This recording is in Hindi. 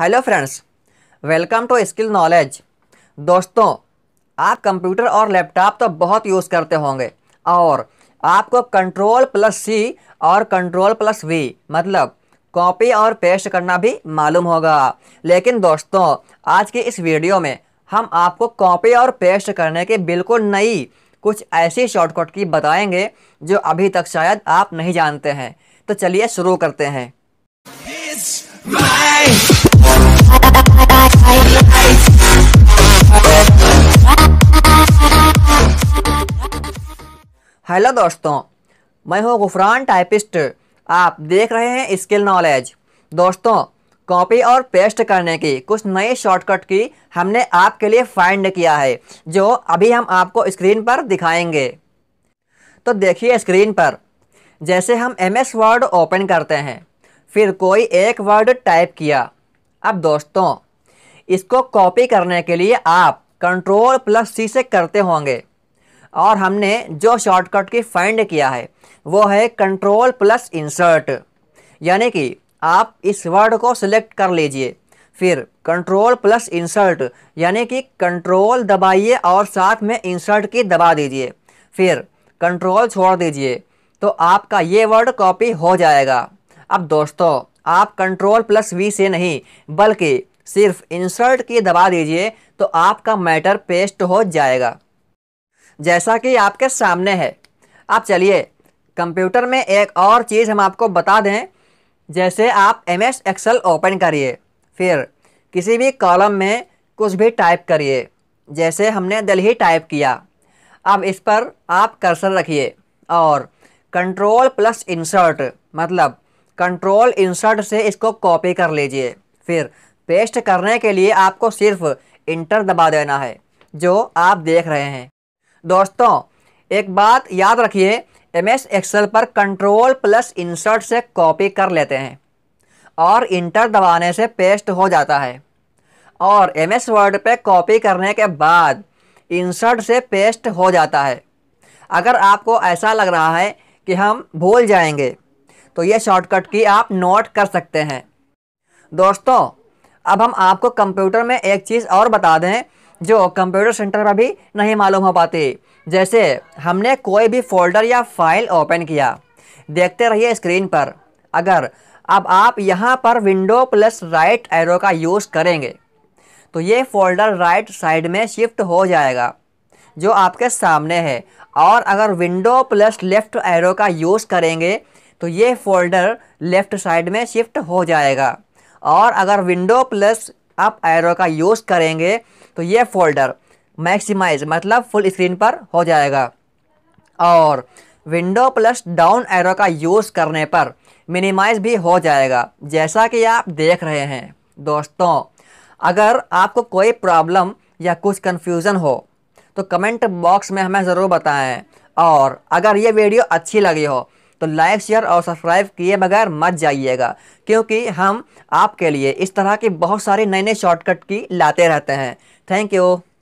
hello friends welcome to skill knowledge दोस्तों आप कंप्यूटर और लैपटॉप तो बहुत यूज़ करते होंगे और आपको कंट्रोल प्लस सी और कंट्रोल प्लस वी मतलब कॉपी और पेस्ट करना भी मालूम होगा लेकिन दोस्तों आज के इस वीडियो में हम आपको कॉपी और पेस्ट करने के बिल्कुल नई कुछ ऐसी शॉर्टकट की बताएंगे जो अभी तक शायद आप नहीं जानते हैं तो चलिए शुरू करते हैं हेलो दोस्तों मैं हूं गुफरान टाइपिस्ट आप देख रहे हैं स्किल नॉलेज दोस्तों कॉपी और पेस्ट करने की कुछ नए शॉर्टकट की हमने आपके लिए फाइंड किया है जो अभी हम आपको स्क्रीन पर दिखाएंगे तो देखिए स्क्रीन पर जैसे हम एम एस वर्ड ओपन करते हैं फिर कोई एक वर्ड टाइप किया अब दोस्तों इसको कॉपी करने के लिए आप कंट्रोल प्लस सी से करते होंगे और हमने जो शॉर्टकट की फाइंड किया है वो है कंट्रोल प्लस इंसर्ट यानी कि आप इस वर्ड को सिलेक्ट कर लीजिए फिर कंट्रोल प्लस इंसर्ट यानी कि कंट्रोल दबाइए और साथ में इंसर्ट की दबा दीजिए फिर कंट्रोल छोड़ दीजिए तो आपका ये वर्ड कॉपी हो जाएगा अब दोस्तों आप कंट्रोल प्लस वी से नहीं बल्कि सिर्फ इंसर्ट की दबा दीजिए तो आपका मैटर पेस्ट हो जाएगा जैसा कि आपके सामने है आप चलिए कंप्यूटर में एक और चीज़ हम आपको बता दें जैसे आप एम एस एक्सल ओपन करिए फिर किसी भी कॉलम में कुछ भी टाइप करिए जैसे हमने दिल्ली टाइप किया अब इस पर आप कर्सर रखिए और कंट्रोल प्लस इंसर्ट मतलब कंट्रोल इंसर्ट से इसको कॉपी कर लीजिए फिर पेस्ट करने के लिए आपको सिर्फ इंटर दबा देना है जो आप देख रहे हैं दोस्तों एक बात याद रखिए एम एस एक्सल पर कंट्रोल प्लस इंसर्ट से कॉपी कर लेते हैं और इंटर दबाने से पेस्ट हो जाता है और एम एस वर्ड पर कॉपी करने के बाद इंसर्ट से पेस्ट हो जाता है अगर आपको ऐसा लग रहा है कि हम भूल जाएंगे तो ये शॉर्टकट की आप नोट कर सकते हैं दोस्तों अब हम आपको कंप्यूटर में एक चीज़ और बता दें जो कंप्यूटर सेंटर पर भी नहीं मालूम हो पाती जैसे हमने कोई भी फोल्डर या फाइल ओपन किया देखते रहिए स्क्रीन पर अगर अब आप यहाँ पर विंडो प्लस राइट एरो का यूज़ करेंगे तो ये फोल्डर राइट साइड में शिफ्ट हो जाएगा जो आपके सामने है और अगर विंडो प्लस लेफ़्ट एरो का यूज़ करेंगे तो ये फोल्डर लेफ़्ट साइड में शिफ्ट हो जाएगा और अगर विंडो प्लस आप एरो का यूज़ करेंगे तो ये फोल्डर मैक्सिमाइज मतलब फुल स्क्रीन पर हो जाएगा और विंडो प्लस डाउन एरो का यूज़ करने पर मिनिमाइज भी हो जाएगा जैसा कि आप देख रहे हैं दोस्तों अगर आपको कोई प्रॉब्लम या कुछ कन्फ्यूज़न हो तो कमेंट बॉक्स में हमें ज़रूर बताएं और अगर ये वीडियो अच्छी लगी हो तो लाइक शेयर और सब्सक्राइब किए बगैर मत जाइएगा क्योंकि हम आपके लिए इस तरह के बहुत सारे नए नए शॉर्टकट की लाते रहते हैं थैंक यू